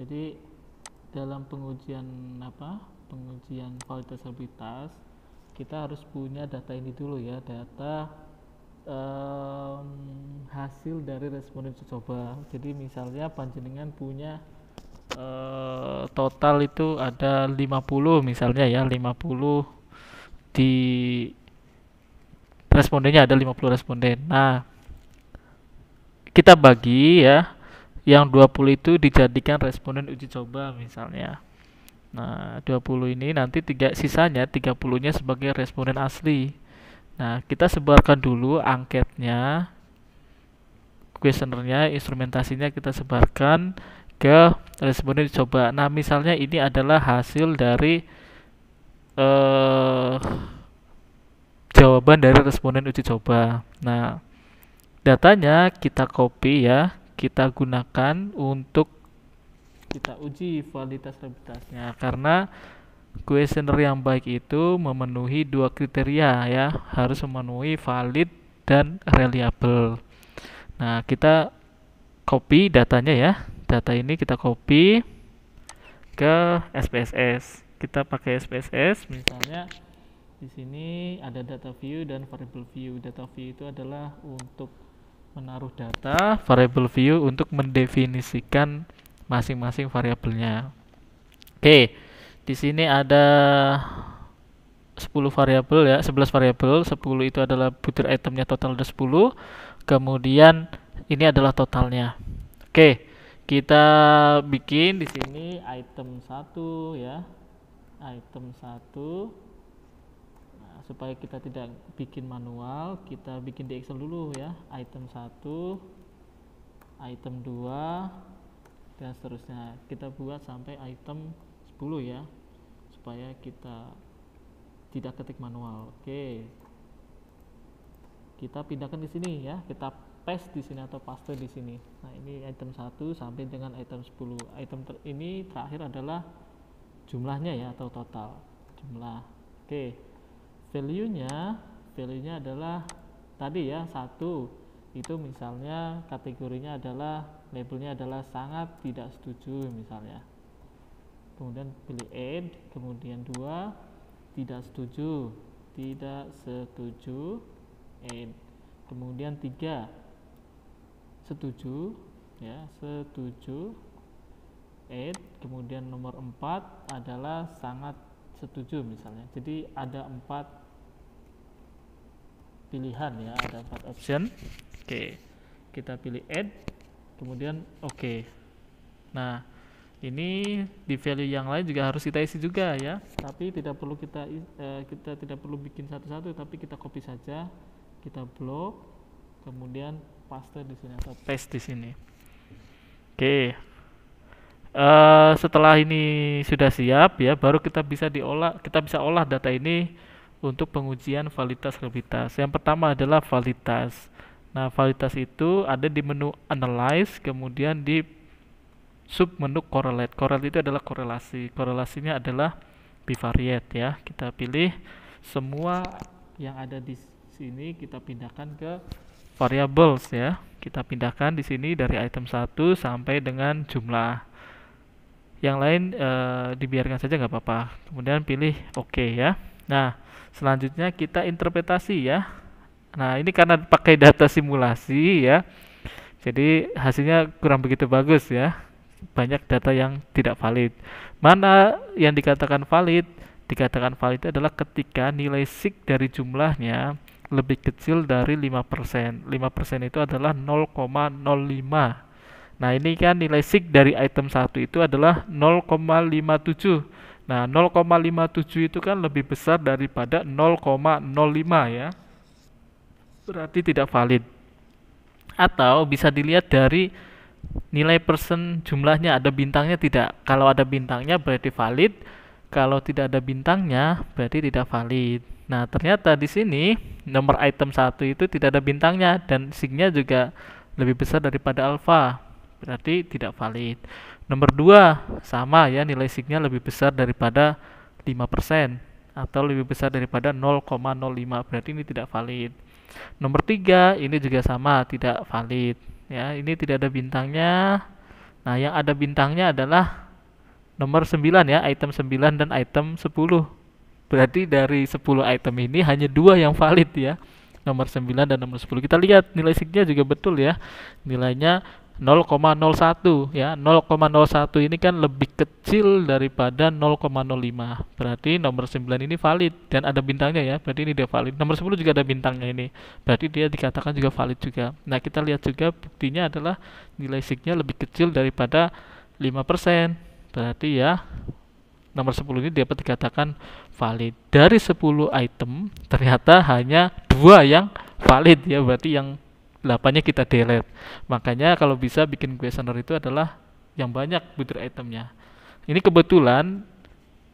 jadi dalam pengujian apa pengujian kualitas habilitas kita harus punya data ini dulu ya data um, hasil dari responden uji coba jadi misalnya panjenengan punya uh, total itu ada 50 misalnya ya 50 di respondennya ada 50 responden nah kita bagi ya yang 20 itu dijadikan responden uji coba misalnya. Nah, 20 ini nanti tiga sisanya 30-nya sebagai responden asli. Nah, kita sebarkan dulu angketnya, kuesionernya, instrumentasinya kita sebarkan ke responden uji coba. Nah, misalnya ini adalah hasil dari eh jawaban dari responden uji coba. Nah, datanya kita copy ya kita gunakan untuk kita uji validitas rapid karena kuesioner yang baik itu memenuhi dua kriteria ya harus memenuhi valid dan reliable nah kita copy datanya ya data ini kita copy ke SPSS kita pakai SPSS misalnya di sini ada data view dan variable view data view itu adalah untuk menaruh data variable view untuk mendefinisikan masing-masing variabelnya. Oke, di sini ada 10 variabel ya, 11 variabel. 10 itu adalah butir itemnya total ada 10. Kemudian ini adalah totalnya. Oke, kita bikin di sini item 1 ya. Item 1 supaya kita tidak bikin manual kita bikin di Excel dulu ya item 1 item 2 dan seterusnya kita buat sampai item 10 ya supaya kita tidak ketik manual oke kita pindahkan di sini ya kita paste di sini atau paste di sini nah ini item 1 sampai dengan item 10 item ter ini terakhir adalah jumlahnya ya atau total jumlah oke value-nya value-nya adalah tadi ya satu itu misalnya kategorinya adalah labelnya adalah sangat tidak setuju misalnya kemudian pilih add kemudian dua tidak setuju tidak setuju add kemudian tiga setuju ya setuju add kemudian nomor empat adalah sangat setuju misalnya jadi ada empat pilihan ya ada empat option oke kita pilih add kemudian oke nah ini di value yang lain juga harus kita isi juga ya tapi tidak perlu kita eh, kita tidak perlu bikin satu-satu tapi kita copy saja kita blok kemudian paste di sini atau paste di sini oke okay uh, setelah ini sudah siap ya baru kita bisa diolah kita bisa olah data ini untuk pengujian validitas validitas yang pertama adalah validitas nah validitas itu ada di menu analyze kemudian di sub menu correlate correlate itu adalah korelasi korelasinya adalah bivariate ya kita pilih semua yang ada di sini kita pindahkan ke variables ya kita pindahkan di sini dari item 1 sampai dengan jumlah yang lain e, dibiarkan saja nggak apa-apa kemudian pilih oke ya nah selanjutnya kita interpretasi ya nah ini karena pakai data simulasi ya jadi hasilnya kurang begitu bagus ya banyak data yang tidak valid mana yang dikatakan valid dikatakan valid adalah ketika nilai sig dari jumlahnya lebih kecil dari 5%. 5% itu adalah 0,05 Nah, ini kan nilai sig dari item 1 itu adalah 0,57. Nah, 0,57 itu kan lebih besar daripada 0,05 ya. Berarti tidak valid. Atau bisa dilihat dari nilai persen jumlahnya ada bintangnya tidak. Kalau ada bintangnya berarti valid. Kalau tidak ada bintangnya berarti tidak valid. Nah, ternyata di sini nomor item 1 itu tidak ada bintangnya dan signya juga lebih besar daripada alfa berarti tidak valid. Nomor 2 sama ya nilai signya lebih besar daripada 5% atau lebih besar daripada 0,05 berarti ini tidak valid. Nomor 3 ini juga sama tidak valid ya. Ini tidak ada bintangnya. Nah, yang ada bintangnya adalah nomor 9 ya, item 9 dan item 10. Berarti dari 10 item ini hanya dua yang valid ya nomor 9 dan nomor 10. Kita lihat nilai signya juga betul ya. Nilainya 0,01 ya 0,01 ini kan lebih kecil daripada 0,05 berarti nomor 9 ini valid dan ada bintangnya ya berarti ini dia valid nomor 10 juga ada bintangnya ini berarti dia dikatakan juga valid juga nah kita lihat juga buktinya adalah nilai signya lebih kecil daripada 5% berarti ya nomor 10 ini dapat dikatakan valid dari 10 item ternyata hanya dua yang valid ya berarti yang 8-nya kita delete. Makanya kalau bisa bikin questioner itu adalah yang banyak butir itemnya. Ini kebetulan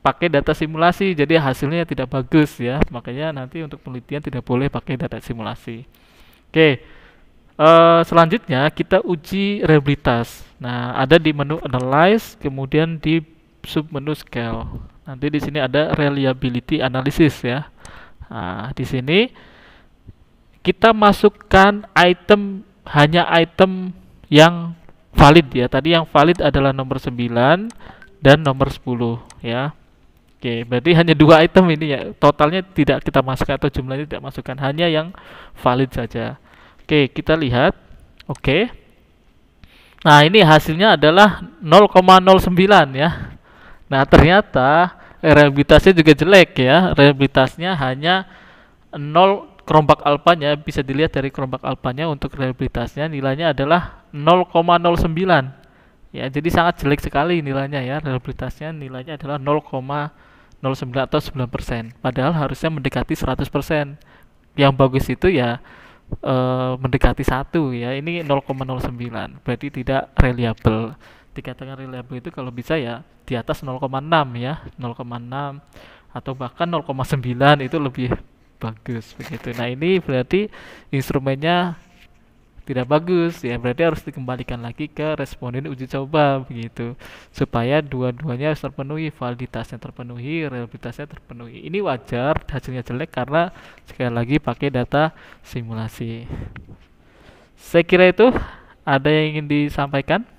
pakai data simulasi, jadi hasilnya tidak bagus ya. Makanya nanti untuk penelitian tidak boleh pakai data simulasi. Oke, uh, selanjutnya kita uji reliabilitas. Nah, ada di menu Analyze, kemudian di sub menu Scale. Nanti di sini ada Reliability Analysis ya. Nah, di sini kita masukkan item hanya item yang valid ya. Tadi yang valid adalah nomor 9 dan nomor 10 ya. Oke, berarti hanya dua item ini ya. Totalnya tidak kita masukkan atau jumlahnya tidak masukkan, hanya yang valid saja. Oke, kita lihat. Oke. Nah, ini hasilnya adalah 0,09 ya. Nah, ternyata reliabilitasnya juga jelek ya. Reliabilitasnya hanya 0 kerombak alpanya bisa dilihat dari kerombak alpanya untuk reliabilitasnya nilainya adalah 0,09 ya jadi sangat jelek sekali nilainya ya reliabilitasnya nilainya adalah 0,09 atau 9% padahal harusnya mendekati 100% yang bagus itu ya e, mendekati satu ya ini 0,09 berarti tidak reliable dikatakan reliable itu kalau bisa ya di atas 0,6 ya 0,6 atau bahkan 0,9 itu lebih bagus begitu. Nah ini berarti instrumennya tidak bagus ya berarti harus dikembalikan lagi ke responden uji coba begitu supaya dua-duanya terpenuhi validitasnya terpenuhi realitasnya terpenuhi ini wajar hasilnya jelek karena sekali lagi pakai data simulasi saya kira itu ada yang ingin disampaikan